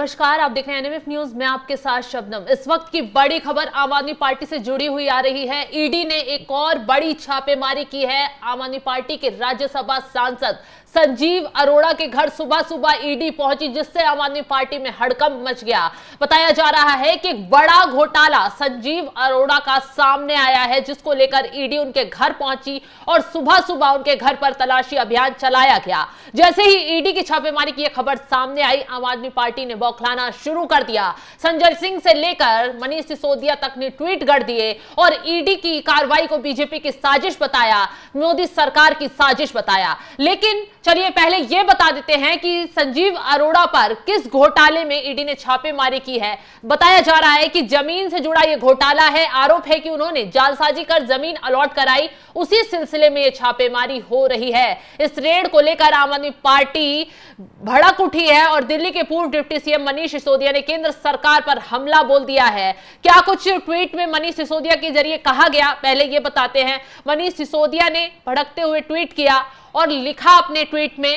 नमस्कार आप देख रहे हैं एनएमएफ न्यूज मैं आपके साथ शबनम इस वक्त की बड़ी खबर आम आदमी पार्टी से जुड़ी हुई आ रही है ईडी e ने एक और बड़ी छापेमारी की है आम आदमी पार्टी के राज्यसभा सांसद संजीव अरोड़ा के घर सुबह सुबह e ईडी पहुंची जिससे आम आदमी पार्टी में हड़कंप मच गया बताया जा रहा है कि बड़ा घोटाला संजीव अरोड़ा का सामने आया है जिसको लेकर ईडी e उनके घर पहुंची और सुबह सुबह उनके घर पर तलाशी अभियान चलाया गया जैसे ही ईडी की छापेमारी की यह खबर सामने आई आम आदमी पार्टी ने बौखलाना शुरू कर दिया संजय सिंह से लेकर मनीष सिसोदिया तक ने ट्वीट कर दिए और ईडी e की कार्रवाई को बीजेपी की साजिश बताया मोदी सरकार की साजिश बताया लेकिन चलिए पहले यह बता देते हैं कि संजीव अरोड़ा पर किस घोटाले में ईडी ने छापेमारी की है बताया जा रहा है कि जमीन से जुड़ा यह घोटाला है आरोप है कि उन्होंने जालसाजी कर जमीन अलॉट कराई उसी सिलसिले में यह छापेमारी हो रही है इस रेड को लेकर आम आदमी पार्टी भड़क उठी है और दिल्ली के पूर्व डिप्टी सीएम मनीष सिसोदिया ने केंद्र सरकार पर हमला बोल दिया है क्या कुछ ट्वीट में मनीष सिसोदिया के जरिए कहा गया पहले यह बताते हैं मनीष सिसोदिया ने भड़कते हुए ट्वीट किया और लिखा अपने ट्वीट में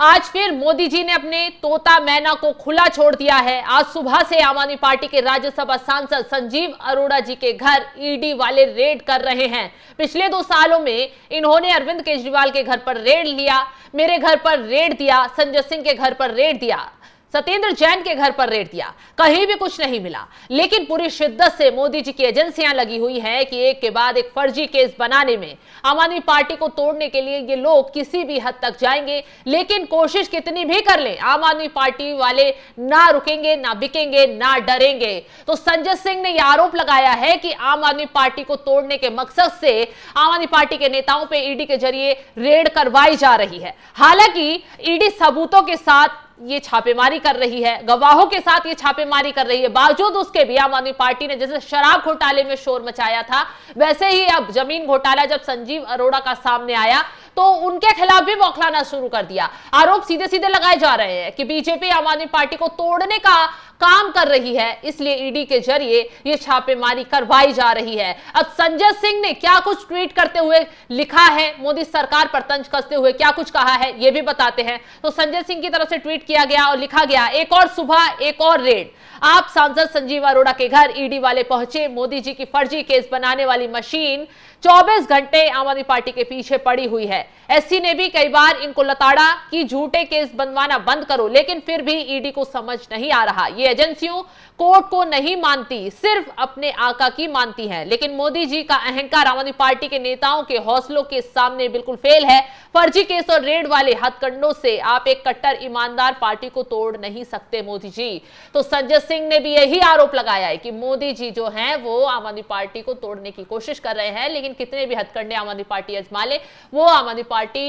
आज फिर मोदी जी ने अपने तोता मैना को खुला छोड़ दिया है आज सुबह से आम आदमी पार्टी के राज्यसभा सांसद संजीव अरोड़ा जी के घर ईडी वाले रेड कर रहे हैं पिछले दो सालों में इन्होंने अरविंद केजरीवाल के घर पर रेड लिया मेरे घर पर रेड दिया संजय सिंह के घर पर रेड दिया सत्येंद्र जैन के घर पर रेड दिया कहीं भी कुछ नहीं मिला लेकिन पूरी शिद्दत से मोदी जी की एजेंसियां लगी हुई हैं कि एक के बाद एक फर्जी केस बनाने में आम आदमी पार्टी को तोड़ने के लिए ये लोग किसी भी हद तक जाएंगे लेकिन कोशिश कितनी भी कर ले आम आदमी पार्टी वाले ना रुकेंगे ना बिकेंगे ना डरेंगे तो संजय सिंह ने यह आरोप लगाया है कि आम आदमी पार्टी को तोड़ने के मकसद से आम आदमी पार्टी के नेताओं पर ईडी के जरिए रेड करवाई जा रही है हालांकि ईडी सबूतों के साथ ये छापेमारी कर रही है गवाहों के साथ ये छापेमारी कर रही है बावजूद उसके भी आम आदमी पार्टी ने जैसे शराब घोटाले में शोर मचाया था वैसे ही अब जमीन घोटाला जब संजीव अरोड़ा का सामने आया तो उनके खिलाफ भी बौखलाना शुरू कर दिया आरोप सीधे सीधे लगाए जा रहे हैं कि बीजेपी आम आदमी पार्टी को तोड़ने का काम कर रही है इसलिए ईडी e के जरिए ये छापेमारी करवाई जा रही है अब संजय सिंह ने क्या कुछ ट्वीट करते हुए लिखा है मोदी सरकार पर तंज कसते हुए क्या कुछ कहा है ये भी बताते हैं तो संजय सिंह की तरफ से ट्वीट किया गया और लिखा गया एक और सुबह एक और रेड आप सांसद संजीव अरोड़ा के घर ईडी e वाले पहुंचे मोदी जी की फर्जी केस बनाने वाली मशीन 24 घंटे आम आदमी पार्टी के पीछे पड़ी हुई है एससी ने भी कई बार इनको लताड़ा कि झूठे केस बनवाना बंद करो लेकिन फिर भी ईडी e को समझ नहीं आ रहा ये एजेंसियों कोर्ट को नहीं मानती सिर्फ अपने आका की मानती है लेकिन मोदी जी का अहंकार आम आदमी पार्टी के नेताओं के हौसलों के सामने बिल्कुल फेल है फर्जी केस और रेड वाले हथकंडों से आप एक कट्टर ईमानदार पार्टी को तोड़ नहीं सकते मोदी जी तो संजय सिंह ने भी यही आरोप लगाया है कि मोदी जी जो है वो आम आदमी पार्टी को तोड़ने की कोशिश कर रहे हैं लेकिन कितने भी हथकंडे आम आदमी पार्टी अजमा ले वो आम आदमी पार्टी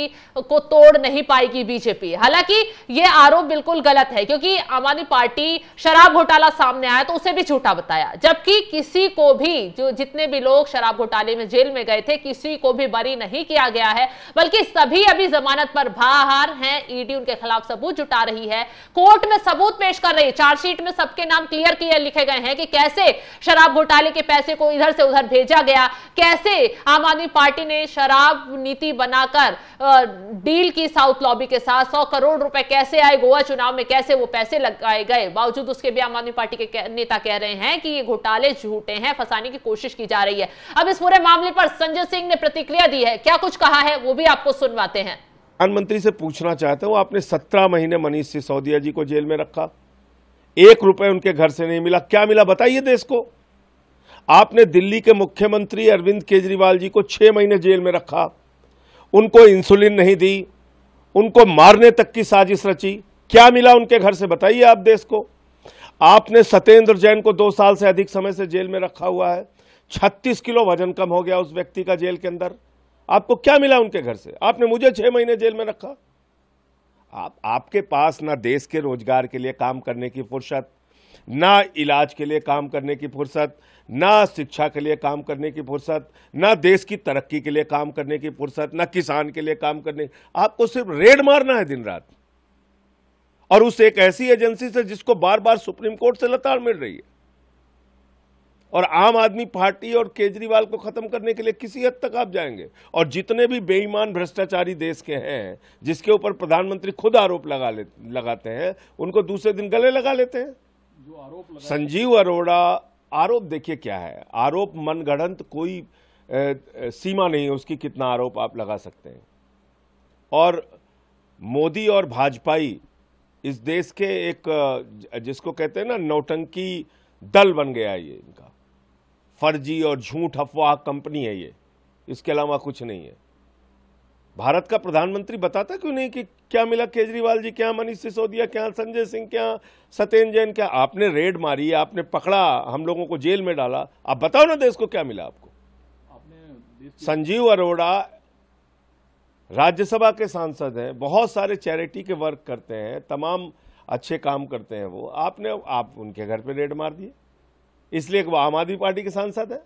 को तोड़ नहीं पाएगी बीजेपी हालांकि ये आरोप बिल्कुल गलत है क्योंकि आम आदमी पार्टी शराब घोटाला सामने आया तो उसे भी झूठा बताया जबकि किसी को भी जो जितने भी लोग शराब घोटाले में जेल में गए थे किसी को भी बरी नहीं किया गया है बल्कि सभी अभी जमानत पर बाहर हैं ईडी उनके खिलाफ सबूत जुटा रही है कोर्ट में सबूत पेश कर रही है चार्जशीट में सबके नाम क्लियर क्लियर लिखे गए हैं कि कैसे शराब घोटाले के पैसे को इधर से उधर भेजा गया कैसे आम आदमी पार्टी ने शराब नीति बनाकर डील की साउथ लॉबी के साथ सौ करोड़ रुपए कैसे आए गोवा चुनाव में कैसे वो पैसे लगाए गए बावजूद उसके उसके भी आम आदमी पार्टी के नेता कह रहे हैं कि ये घोटाले झूठे हैं फंसाने की कोशिश की जा रही है अब इस पूरे मामले पर संजय सिंह ने प्रतिक्रिया दी है क्या कुछ कहा है वो भी आपको सुनवाते हैं प्रधानमंत्री से पूछना चाहते हो आपने सत्रह महीने मनीष सिसोदिया जी को जेल में रखा एक रुपए उनके घर से नहीं मिला क्या मिला बताइए देश को आपने दिल्ली के मुख्यमंत्री अरविंद केजरीवाल जी को छह महीने जेल में रखा उनको इंसुलिन नहीं दी उनको मारने तक की साजिश रची क्या मिला उनके घर से बताइए आप देश को आपने सत्येंद्र जैन को दो साल से अधिक समय से जेल में रखा हुआ है छत्तीस किलो वजन कम हो गया उस व्यक्ति का जेल के अंदर आपको क्या मिला उनके घर से आपने मुझे छह महीने जेल में रखा आप आपके पास ना देश के रोजगार के लिए काम करने की फुर्सत ना इलाज के लिए काम करने की फुर्सत ना शिक्षा के लिए काम करने की फुर्सत ना देश की तरक्की के लिए काम करने की फुर्सत ना किसान के लिए काम करने आपको सिर्फ रेड मारना है दिन रात और उस एक ऐसी एजेंसी से जिसको बार बार सुप्रीम कोर्ट से लताड़ मिल रही है और आम आदमी पार्टी और केजरीवाल को खत्म करने के लिए किसी हद तक आप जाएंगे और जितने भी बेईमान भ्रष्टाचारी देश के हैं जिसके ऊपर प्रधानमंत्री खुद आरोप लगा ले लगाते हैं उनको दूसरे दिन गले लगा लेते हैं जो आरोप संजीव अरोड़ा आरोप देखिए क्या है आरोप मनगढ़ंत कोई ए, सीमा नहीं है उसकी कितना आरोप आप लगा सकते हैं और मोदी और भाजपाई इस देश के एक जिसको कहते हैं ना नौटंकी दल बन गया है ये इनका फर्जी और झूठ अफवाह कंपनी है ये इसके अलावा कुछ नहीं है भारत का प्रधानमंत्री बताता क्यों नहीं कि क्या मिला केजरीवाल जी क्या मनीष सिसोदिया क्या संजय सिंह क्या सत्येन जैन क्या आपने रेड मारी आपने पकड़ा हम लोगों को जेल में डाला आप बताओ ना देश को क्या मिला आपको संजीव अरोड़ा राज्यसभा के सांसद हैं बहुत सारे चैरिटी के वर्क करते हैं तमाम अच्छे काम करते हैं वो आपने आप उनके घर पे रेड मार दिए इसलिए वो आम आदमी पार्टी के सांसद हैं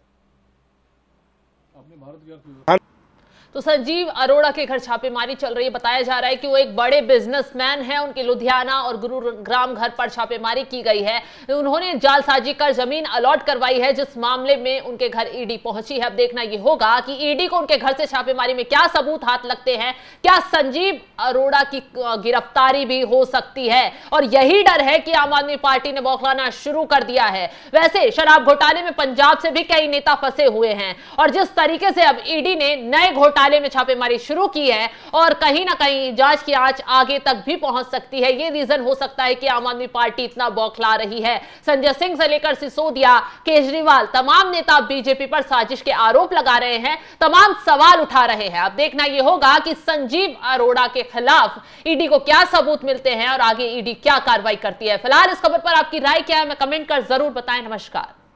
तो संजीव अरोड़ा के घर छापेमारी चल रही है बताया जा रहा है कि वो एक बड़े बिजनेसमैन है उनके लुधियाना और गुरुग्राम घर पर छापेमारी की गई है उन्होंने जालसाजी कर जमीन अलॉट करवाई है जिस मामले में उनके घर ईडी पहुंची है अब देखना यह होगा कि ईडी को उनके घर से छापेमारी में क्या सबूत हाथ लगते हैं क्या संजीव अरोड़ा की गिरफ्तारी भी हो सकती है और यही डर है कि आम आदमी पार्टी ने बौखलाना शुरू कर दिया है वैसे शराब घोटाले में पंजाब से भी कई नेता फंसे हुए हैं और जिस तरीके से अब ईडी ने नए घोटाले घोटाले में छापेमारी शुरू की है और कहीं ना कहीं जांच की आज आगे तक भी पहुंच सकती है ये रीजन हो सकता है कि आम आदमी पार्टी इतना बौखला रही है संजय सिंह से लेकर सिसोदिया केजरीवाल तमाम नेता बीजेपी पर साजिश के आरोप लगा रहे हैं तमाम सवाल उठा रहे हैं अब देखना यह होगा कि संजीव अरोड़ा के खिलाफ ईडी को क्या सबूत मिलते हैं और आगे ईडी क्या कार्रवाई करती है फिलहाल इस खबर पर आपकी राय क्या है मैं कमेंट कर जरूर बताएं नमस्कार